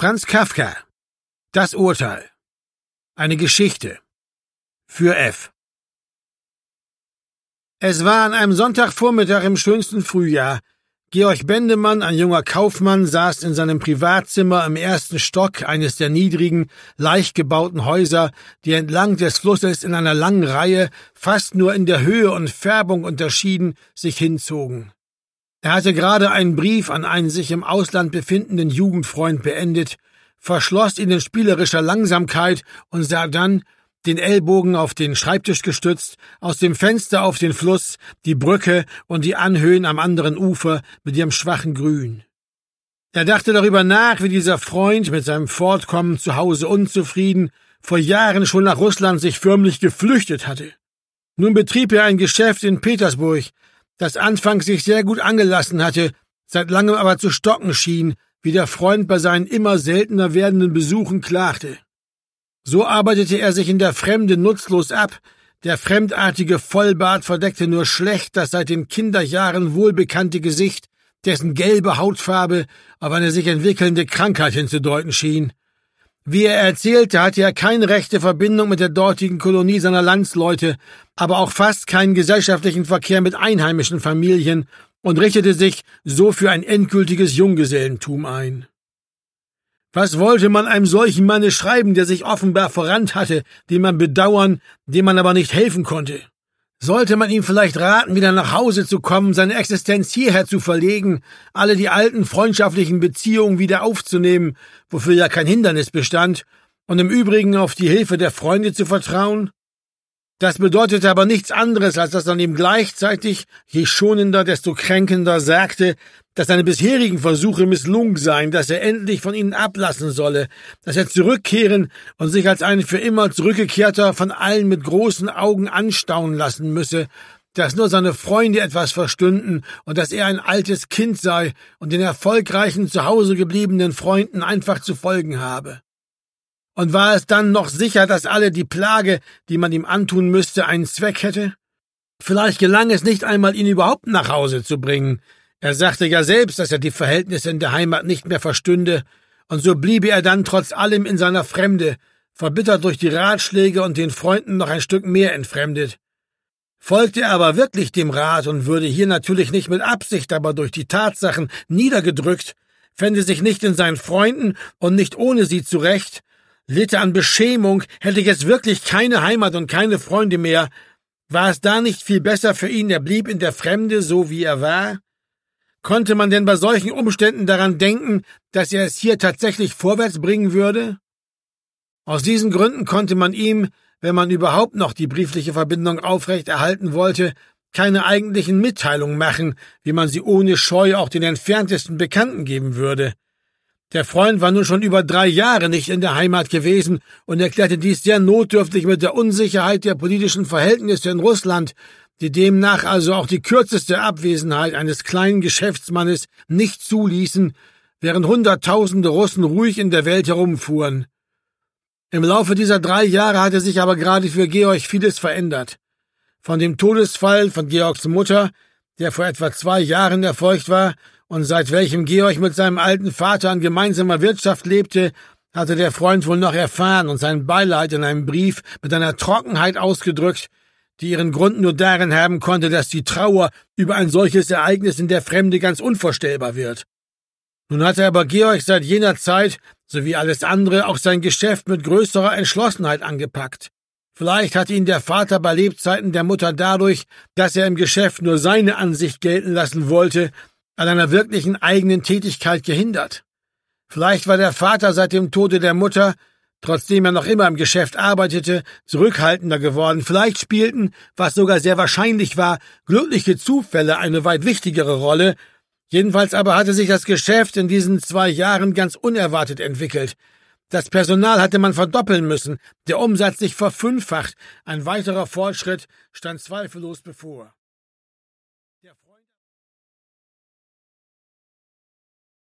Franz Kafka. Das Urteil. Eine Geschichte. Für F. Es war an einem Sonntagvormittag im schönsten Frühjahr. Georg Bendemann, ein junger Kaufmann, saß in seinem Privatzimmer im ersten Stock eines der niedrigen, leicht gebauten Häuser, die entlang des Flusses in einer langen Reihe, fast nur in der Höhe und Färbung unterschieden, sich hinzogen. Er hatte gerade einen Brief an einen sich im Ausland befindenden Jugendfreund beendet, verschloss ihn in spielerischer Langsamkeit und sah dann, den Ellbogen auf den Schreibtisch gestützt, aus dem Fenster auf den Fluss, die Brücke und die Anhöhen am anderen Ufer mit ihrem schwachen Grün. Er dachte darüber nach, wie dieser Freund mit seinem Fortkommen zu Hause unzufrieden vor Jahren schon nach Russland sich förmlich geflüchtet hatte. Nun betrieb er ein Geschäft in Petersburg, das anfangs sich sehr gut angelassen hatte, seit langem aber zu stocken schien, wie der Freund bei seinen immer seltener werdenden Besuchen klagte. So arbeitete er sich in der Fremde nutzlos ab, der fremdartige Vollbart verdeckte nur schlecht das seit den Kinderjahren wohlbekannte Gesicht, dessen gelbe Hautfarbe auf eine sich entwickelnde Krankheit hinzudeuten schien. Wie er erzählte, hatte er keine rechte Verbindung mit der dortigen Kolonie seiner Landsleute, aber auch fast keinen gesellschaftlichen Verkehr mit einheimischen Familien und richtete sich so für ein endgültiges Junggesellentum ein. Was wollte man einem solchen Manne schreiben, der sich offenbar verrannt hatte, den man bedauern, dem man aber nicht helfen konnte? Sollte man ihm vielleicht raten, wieder nach Hause zu kommen, seine Existenz hierher zu verlegen, alle die alten freundschaftlichen Beziehungen wieder aufzunehmen, wofür ja kein Hindernis bestand, und im Übrigen auf die Hilfe der Freunde zu vertrauen? Das bedeutete aber nichts anderes, als dass man ihm gleichzeitig, je schonender, desto kränkender sagte, dass seine bisherigen Versuche misslungen seien, dass er endlich von ihnen ablassen solle, dass er zurückkehren und sich als ein für immer zurückgekehrter von allen mit großen Augen anstaunen lassen müsse, dass nur seine Freunde etwas verstünden und dass er ein altes Kind sei und den erfolgreichen zu Hause gebliebenen Freunden einfach zu folgen habe. Und war es dann noch sicher, dass alle die Plage, die man ihm antun müsste, einen Zweck hätte? Vielleicht gelang es nicht einmal, ihn überhaupt nach Hause zu bringen. Er sagte ja selbst, dass er die Verhältnisse in der Heimat nicht mehr verstünde, und so bliebe er dann trotz allem in seiner Fremde, verbittert durch die Ratschläge und den Freunden noch ein Stück mehr entfremdet. Folgte er aber wirklich dem Rat und würde hier natürlich nicht mit Absicht, aber durch die Tatsachen niedergedrückt, fände sich nicht in seinen Freunden und nicht ohne sie zurecht, litt an Beschämung, hätte jetzt wirklich keine Heimat und keine Freunde mehr. War es da nicht viel besser für ihn, er blieb in der Fremde, so wie er war? Konnte man denn bei solchen Umständen daran denken, dass er es hier tatsächlich vorwärts bringen würde? Aus diesen Gründen konnte man ihm, wenn man überhaupt noch die briefliche Verbindung aufrecht erhalten wollte, keine eigentlichen Mitteilungen machen, wie man sie ohne Scheu auch den entferntesten Bekannten geben würde. Der Freund war nun schon über drei Jahre nicht in der Heimat gewesen und erklärte dies sehr notdürftig mit der Unsicherheit der politischen Verhältnisse in Russland, die demnach also auch die kürzeste Abwesenheit eines kleinen Geschäftsmannes nicht zuließen, während Hunderttausende Russen ruhig in der Welt herumfuhren. Im Laufe dieser drei Jahre hatte sich aber gerade für Georg vieles verändert. Von dem Todesfall von Georgs Mutter, der vor etwa zwei Jahren erfolgt war, und seit welchem Georg mit seinem alten Vater an gemeinsamer Wirtschaft lebte, hatte der Freund wohl noch erfahren und sein Beileid in einem Brief mit einer Trockenheit ausgedrückt, die ihren Grund nur darin haben konnte, dass die Trauer über ein solches Ereignis in der Fremde ganz unvorstellbar wird. Nun hatte aber Georg seit jener Zeit, sowie alles andere, auch sein Geschäft mit größerer Entschlossenheit angepackt. Vielleicht hatte ihn der Vater bei Lebzeiten der Mutter dadurch, dass er im Geschäft nur seine Ansicht gelten lassen wollte, an einer wirklichen eigenen Tätigkeit gehindert. Vielleicht war der Vater seit dem Tode der Mutter, trotzdem er noch immer im Geschäft arbeitete, zurückhaltender geworden. Vielleicht spielten, was sogar sehr wahrscheinlich war, glückliche Zufälle eine weit wichtigere Rolle. Jedenfalls aber hatte sich das Geschäft in diesen zwei Jahren ganz unerwartet entwickelt. Das Personal hatte man verdoppeln müssen, der Umsatz sich verfünffacht, ein weiterer Fortschritt stand zweifellos bevor.